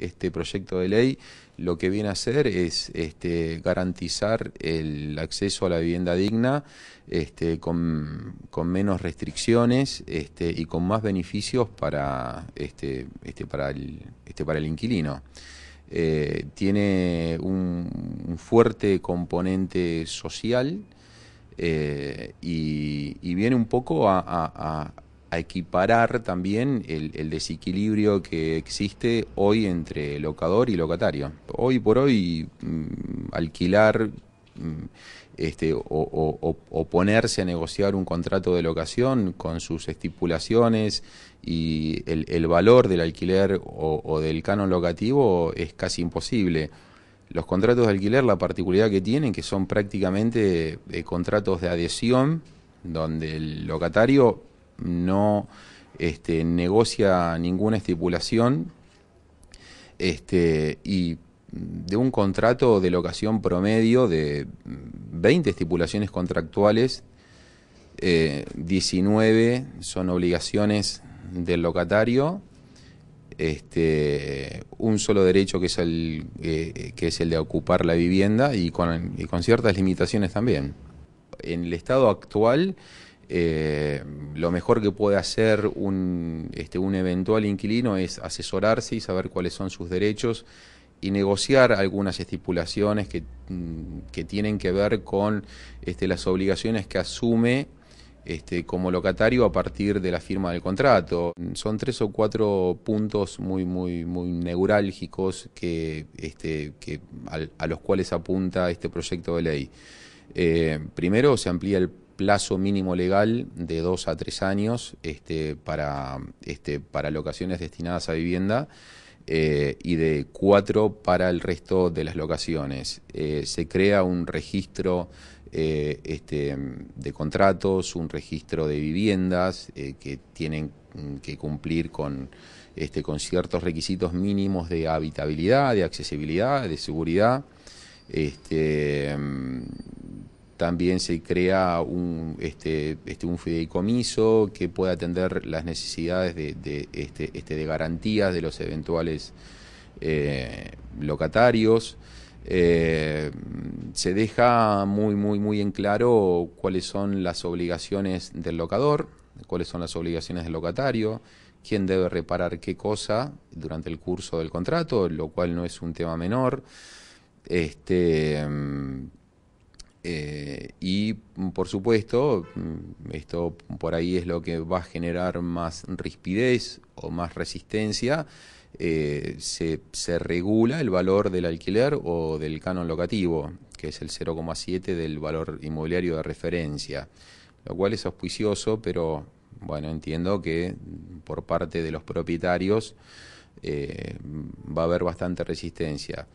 este proyecto de ley lo que viene a hacer es este, garantizar el acceso a la vivienda digna este, con, menos restricciones este, y con más beneficios para, este, este, para, el, este, para el inquilino. Eh, tiene un, fuerte componente social eh, y, viene un poco a a equiparar también el, desequilibrio que existe hoy entre locador y locatario. Hoy por hoy mm, alquilar mm, este, o, ponerse a negociar un contrato de locación con sus estipulaciones y el, valor del alquiler o, del canon locativo es casi imposible los contratos de alquiler, la particularidad que tienen, que son prácticamente eh, contratos de adhesión, donde el locatario no este, negocia ninguna estipulación este, y de un contrato de locación promedio de 20 estipulaciones contractuales, 19 eh, son obligaciones del locatario, este, un solo derecho que es el, eh, que es el de ocupar la vivienda y con ciertas limitaciones también. En el estado actual eh, lo mejor que puede hacer un, este, un eventual inquilino es asesorarse y saber cuáles son sus derechos y negociar algunas estipulaciones que, mm, que tienen que ver con este, las obligaciones que asume este, como locatario a partir de la firma del contrato. Son tres o cuatro puntos muy, muy, muy neurálgicos que, este, a los cuales apunta este proyecto de ley. Eh, primero, se amplía el plazo mínimo legal de dos a tres años este, para, este, para locaciones destinadas a vivienda eh, y de cuatro para el resto de las locaciones. Eh, se crea un registro eh, este, de contratos, un registro de viviendas que tienen que cumplir con, este, con ciertos requisitos mínimos de habitabilidad, de accesibilidad, de seguridad. Este, también se crea este, este, un, fideicomiso que pueda atender las necesidades de, este, este, de garantías de los eventuales eh, locatarios. Eh, se deja muy, muy, muy en claro cuáles son las obligaciones del locador, cuáles son las obligaciones del locatario, quién debe reparar qué cosa durante el curso del contrato, lo cual no es un tema menor. Este eh, y mm, por supuesto, mm, esto por ahí es lo que va a generar más rispidez o más resistencia. Eh, se, se, regula el valor del alquiler o del canon locativo, que es el 0,7 del valor inmobiliario de referencia, lo cual es auspicioso, pero bueno, entiendo que mm, por parte de los propietarios eh, va a haber bastante resistencia.